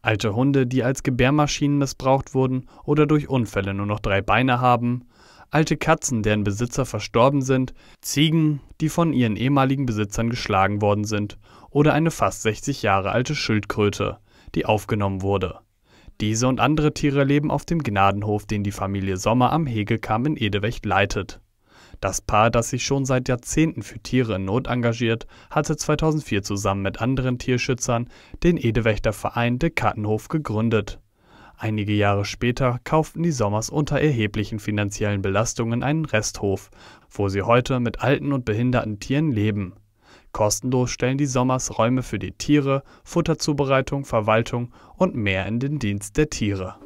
Alte Hunde, die als Gebärmaschinen missbraucht wurden oder durch Unfälle nur noch drei Beine haben, alte Katzen, deren Besitzer verstorben sind, Ziegen, die von ihren ehemaligen Besitzern geschlagen worden sind, oder eine fast 60 Jahre alte Schildkröte, die aufgenommen wurde. Diese und andere Tiere leben auf dem Gnadenhof, den die Familie Sommer am Hegekam in Edewecht leitet. Das Paar, das sich schon seit Jahrzehnten für Tiere in Not engagiert, hatte 2004 zusammen mit anderen Tierschützern den Edewächterverein De Dekattenhof gegründet. Einige Jahre später kauften die Sommers unter erheblichen finanziellen Belastungen einen Resthof, wo sie heute mit alten und behinderten Tieren leben. Kostenlos stellen die Sommers Räume für die Tiere, Futterzubereitung, Verwaltung und mehr in den Dienst der Tiere.